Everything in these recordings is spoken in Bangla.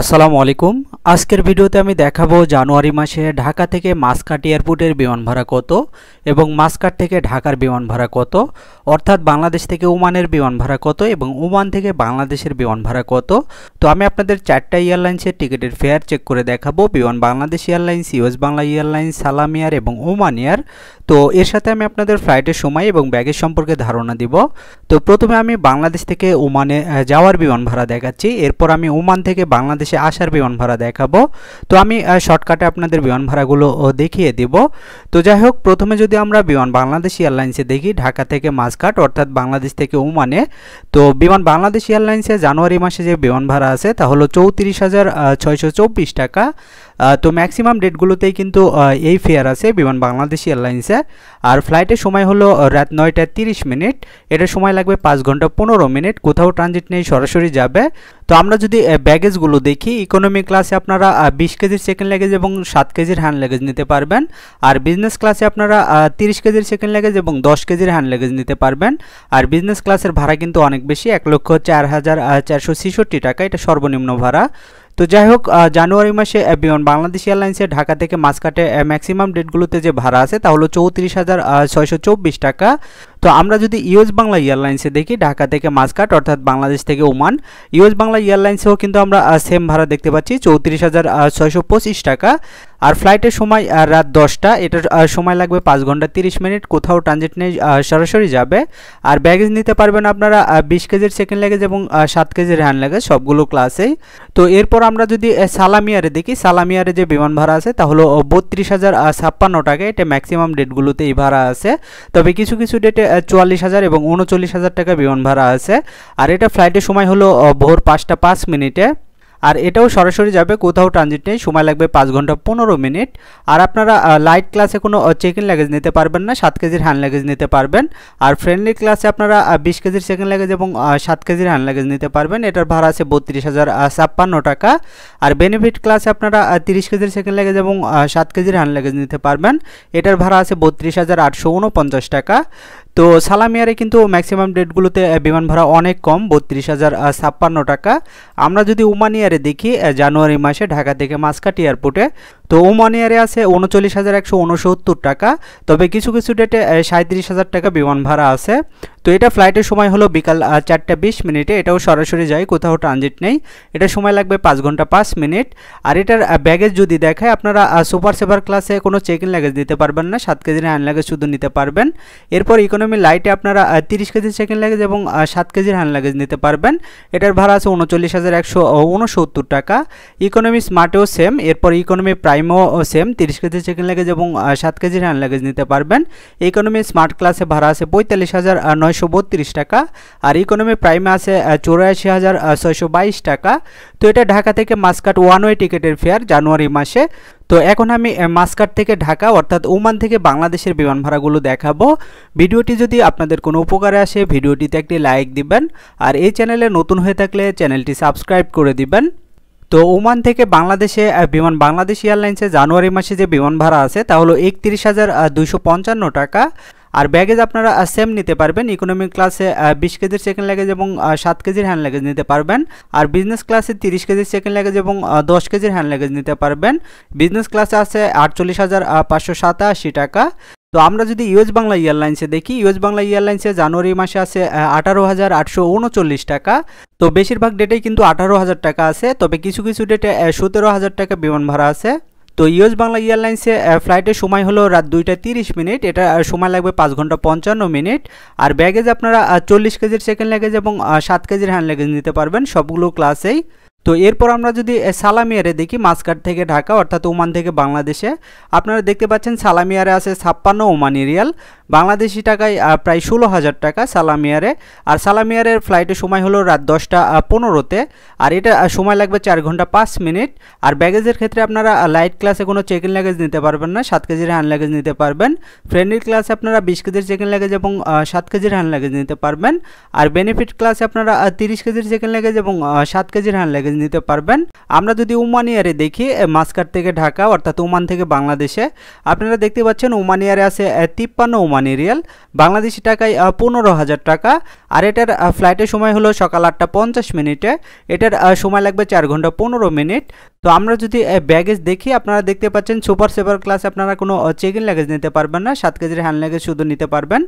আসসালামু আলাইকুম আজকের ভিডিওতে আমি দেখাবো জানুয়ারি মাসে ঢাকা থেকে মাসকাট এয়ারপোর্টের বিমান ভাড়া কত এবং মাসকাট থেকে ঢাকার বিমান ভাড়া কত অর্থাৎ বাংলাদেশ থেকে ওমানের বিমান ভাড়া কত এবং ওমান থেকে বাংলাদেশের বিমান ভাড়া কত তো আমি আপনাদের চারটা এয়ারলাইন্সের টিকিটের ফেয়ার চেক করে দেখাবো Biman Bangladesh Airlines US Bangla Airlines Salam Air এবং ওমান এয়ার তো এর সাথে আমি আপনাদের ফ্লাইটের সময় এবং ব্যাগের সম্পর্কে ধারণা দিব তো প্রথমে আমি বাংলাদেশ থেকে ওমানে যাওয়ার বিমান ভাড়া দেখাচ্ছি এরপর আমি ওমান থেকে বাংলাদেশ বাংলাদেশে আসার বিমান ভাড়া দেখাবো তো আমি শর্টকাটে আপনাদের বিমান ভাড়াগুলো দেখিয়ে দেব তো যাই হোক প্রথমে যদি আমরা বিমান বাংলাদেশ এয়ারলাইন্সে দেখি ঢাকা থেকে মাঝকাট অর্থাৎ বাংলাদেশ থেকে ওমানে তো বিমান বাংলাদেশ এয়ারলাইন্সে জানুয়ারি মাসে যে বিমান ভাড়া আছে তা হলো চৌত্রিশ হাজার ছয়শো চব্বিশ টাকা তো ম্যাক্সিমাম ডেটগুলোতেই কিন্তু এই ফেয়ার আছে বিমান বাংলাদেশ এয়ারলাইন্সে আর ফ্লাইটের সময় হলো রাত নয়টা তিরিশ মিনিট এটা সময় লাগবে পাঁচ ঘন্টা পনেরো মিনিট কোথাও ট্রানজিট নেই সরাসরি যাবে তো আমরা যদি ব্যাগেজগুলো দেখি ইকোনমি ক্লাসে আপনারা বিশ কেজির সেকেন্ড লেগেজ এবং সাত কেজির হ্যান্ড লেগেজ নিতে পারবেন আর বিজনেস ক্লাসে আপনারা তিরিশ কেজির সেকেন্ড লেগেজ এবং দশ কেজির হ্যান্ড লেগেজ নিতে পারবেন আর বিজনেস ক্লাসের ভাড়া কিন্তু অনেক বেশি এক লক্ষ চার হাজার চারশো ছেষট্টি টাকা এটা সর্বনিম্ন ভাড়া তো যাই হোক জানুয়ারি মাসে বিমান বাংলাদেশ এয়ারলাইন্সের ঢাকা থেকে মাঝকাটে ম্যাক্সিমাম ডেটগুলোতে যে ভাড়া আছে তা হলো চৌত্রিশ হাজার ছয়শো চব্বিশ টাকা তো আমরা যদি ইউএস বাংলা এয়ারলাইন্সে দেখি ঢাকা থেকে মাসকাট অর্থাৎ বাংলাদেশ থেকে ওমান ইউএস বাংলা এয়ারলাইন্সেও কিন্তু আমরা সেম ভাড়া দেখতে পাচ্ছি চৌত্রিশ হাজার পঁচিশ টাকা আর ফ্লাইটের সময় রাত দশটা এটার সময় লাগবে পাঁচ ঘন্টা তিরিশ মিনিট কোথাও ট্রানজিট নিয়ে সরাসরি যাবে আর ব্যাগেজ নিতে পারবেন আপনারা বিশ কেজির সেকেন্ড লেগেজ এবং সাত কেজির হ্যান্ড লেগেজ সবগুলো ক্লাসেই তো এরপর আমরা যদি সালামিয়ারে দেখি সালামিয়ারে যে বিমান ভাড়া আছে তাহলে বত্রিশ হাজার ছাপ্পান্ন টাকা এটা ম্যাক্সিমাম ডেটগুলোতে এই ভাড়া আছে তবে কিছু কিছু ডেটে চুয়াল্লিশ হাজার এবং উনচল্লিশ হাজার টাকা বিমান ভাড়া আছে আর এটা ফ্লাইটের সময় হলো ভোর পাঁচটা পাঁচ মিনিটে আর এটাও সরাসরি যাবে কোথাও ট্রানজিট নেই সময় লাগবে পাঁচ ঘন্টা পনেরো মিনিট আর আপনারা লাইট ক্লাসে কোনো চেক ইন লাগেজ নিতে পারবেন না সাত কেজির হ্যান্ড লাগেজ নিতে পারবেন আর ফ্রেন্ডলি ক্লাসে আপনারা বিশ কেজির সেকেন্ড লাগেজ এবং সাত কেজির হ্যান্ড লাগেজ নিতে পারবেন এটার ভাড়া আছে বত্রিশ হাজার ছাপ্পান্ন টাকা আর বেনিফিট ক্লাসে আপনারা তিরিশ কেজির সেকেন্ড লাগেজ এবং সাত কেজির হ্যান্ড লাগেজ নিতে পারবেন এটার ভাড়া আছে বত্রিশ হাজার আটশো উনপঞ্চাশ টাকা তো সালাম কিন্তু ম্যাক্সিমাম ডেটগুলোতে বিমান ভাড়া অনেক কম বত্রিশ হাজার ছাপ্পান্ন টাকা আমরা যদি উমান ইয়ারে দেখি জানুয়ারি মাসে ঢাকা থেকে মাসকাটি এয়ারপোর্টে তো ওমান এয়ারে আছে উনচল্লিশ হাজার একশো উনসত্তর টাকা তবে কিছু কিছু ডেটে সাঁত্রিশ হাজার টাকা বিমান ভাড়া আছে তো এটা ফ্লাইটের সময় হলো বিকাল চারটা বিশ মিনিটে এটাও সরাসরি যায় কোথাও ট্রানজিট নেই এটা সময় লাগবে পাঁচ ঘন্টা পাঁচ মিনিট আর এটার ব্যাগেজ যদি দেখায় আপনারা সুপার সেভার ক্লাসে কোনো চেক ইন লাগেজ দিতে পারবেন না সাত কেজির হ্যান্ড লাগেজ শুধু নিতে পারবেন এরপর ইকোনমি লাইটে আপনারা তিরিশ কেজি চেক ইন লাগেজ এবং সাত কেজির হ্যান্ড লাগেজ নিতে পারবেন এটার ভাড়া আছে উনচল্লিশ হাজার একশো উনসত্তর টাকা ইকোনমি স্মার্টেও সেম এরপর ইকোনমি প্রাইম টাইমও সেম তিরিশ কেজি চিকেন লেগেজ এবং সাত কেজি হ্যান্ড লেগেজ নিতে পারবেন ইকোনমি স্মার্ট ক্লাসে ভাড়া আছে পঁয়তাল্লিশ হাজার নয়শো বত্রিশ টাকা আর ইকোনমি প্রাইমে আছে চৌরাশি হাজার ছয়শো বাইশ টাকা তো এটা ঢাকা থেকে মাসকাট ওয়ান ওয়ে টিকিটের ফেয়ার জানুয়ারি মাসে তো এখন আমি মাসকাট থেকে ঢাকা অর্থাৎ ওমান থেকে বাংলাদেশের বিমান ভাড়াগুলো দেখাবো ভিডিওটি যদি আপনাদের কোনো উপকারে আসে ভিডিওটিতে একটি লাইক দিবেন আর এই চ্যানেলে নতুন হয়ে থাকলে চ্যানেলটি সাবস্ক্রাইব করে দিবেন তো ওমান থেকে বাংলাদেশে বিমান বাংলাদেশ এয়ারলাইন্সে জানুয়ারি মাসে যে বিমান ভাড়া আছে তা হলো একত্রিশ হাজার দুশো পঞ্চান্ন টাকা আর ব্যাগেজ আপনারা সেম নিতে পারবেন ইকোনমিক ক্লাসে বিশ কেজির সেকেন্ড ল্যাগেজ এবং সাত কেজির হ্যান্ড লাগেজ নিতে পারবেন আর বিজনেস ক্লাসে তিরিশ কেজির সেকেন্ড ল্যাগেজ এবং দশ কেজির হ্যান্ড লাগেজ নিতে পারবেন বিজনেস ক্লাসে আছে আটচল্লিশ হাজার পাঁচশো সাতাশি টাকা তো আমরা যদি ইউএস বাংলা এয়ারলাইন্সে দেখি ইউএস বাংলা এয়ারলাইন্সে জানুয়ারি মাসে আছে আঠারো হাজার আটশো উনচল্লিশ টাকা তো বেশিরভাগ ডেটেই কিন্তু আঠারো হাজার টাকা আছে তবে কিছু কিছু ডেটে সতেরো হাজার টাকা বিমান ভাড়া আছে তো ইউএস বাংলা এয়ারলাইন্সে ফ্লাইটের সময় হলো রাত দুইটা তিরিশ মিনিট এটা সময় লাগবে পাঁচ ঘন্টা পঞ্চান্ন মিনিট আর ব্যাগেজ আপনারা চল্লিশ কেজির সেকেন্ড লেগেজ এবং সাত কেজির হ্যান্ড লেগেজ নিতে পারবেন সবগুলো ক্লাসেই তো এরপর আমরা যদি সালামিয়ারে দেখি মাসকাট থেকে ঢাকা অর্থাৎ ওমান থেকে বাংলাদেশে আপনারা দেখতে পাচ্ছেন সালামিয়ারে আছে ছাপ্পান্ন ওমানি রিয়াল বাংলাদেশি টাকায় প্রায় ষোলো হাজার টাকা সালামিয়ারে আর সালামিয়ারের ফ্লাইটের সময় হলো রাত দশটা পনেরোতে আর এটা সময় লাগবে চার ঘন্টা পাঁচ মিনিট আর ব্যাগেজের ক্ষেত্রে আপনারা লাইট ক্লাসে কোনো চেক ইন লাগেজ নিতে পারবেন না সাত কেজির হ্যান্ড লাগেজ নিতে পারবেন ফ্রেন্ডলি ক্লাসে আপনারা বিশ কেজির চেক ইন লাগেজ এবং সাত কেজির হ্যান্ড লাগেজ নিতে পারবেন আর বেনিফিট ক্লাসে আপনারা তিরিশ কেজির চেক ইন লাগেজ এবং সাত কেজির হ্যান্ড লাগেজ সার্ভিস নিতে পারবেন আমরা যদি ওমান দেখি মাসকাট থেকে ঢাকা অর্থাৎ ওমান থেকে বাংলাদেশে আপনারা দেখতে পাচ্ছেন ওমানিয়ারে আছে তিপ্পান্ন ওমানি রিয়াল বাংলাদেশি টাকায় পনেরো হাজার টাকা আর এটার ফ্লাইটের সময় হলো সকাল আটটা পঞ্চাশ মিনিটে এটার সময় লাগবে চার ঘন্টা পনেরো মিনিট তো আমরা যদি ব্যাগেজ দেখি আপনারা দেখতে পাচ্ছেন সুপার সেভার ক্লাসে আপনারা কোনো চেক ইন লাগেজ নিতে পারবেন না সাত কেজির হ্যান্ড লাগেজ শুধু নিতে পারবেন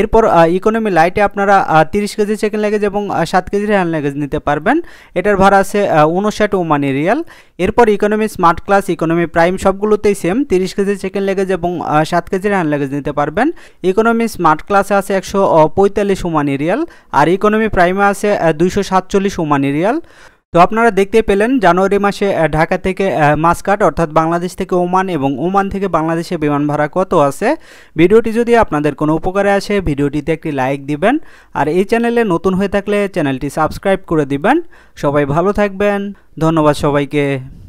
এরপর ইকোনমি লাইটে আপনারা তিরিশ কেজি চেক ইন লাগেজ এবং সাত কেজির হ্যান্ড লাগেজ নিতে পারবেন এটার ভাড়া আছে উনষাট ওমানি রিয়াল এরপর economy smart class economy prime সবগুলোতেই সেম তিরিশ কেজি চিকেন লেগেজ এবং সাত কেজির হ্যান্ড লেগেজ নিতে পারবেন ইকোনমি স্মার্ট ক্লাসে আছে একশো পঁয়তাল্লিশ ওমানি রিয়াল আর ইকোনমি প্রাইমে আছে দুইশো সাতচল্লিশ ওমানি রিয়াল তো আপনারা দেখতে পেলেন জানুয়ারি মাসে ঢাকা থেকে মাসকাট অর্থাৎ বাংলাদেশ থেকে ওমান এবং ওমান থেকে বাংলাদেশে বিমান ভাড়া কত আছে ভিডিওটি যদি আপনাদের কোনো উপকারে আসে ভিডিওটিতে একটি লাইক দিবেন আর এই চ্যানেলে নতুন হয়ে থাকলে চ্যানেলটি সাবস্ক্রাইব করে দিবেন সবাই ভালো থাকবেন ধন্যবাদ সবাইকে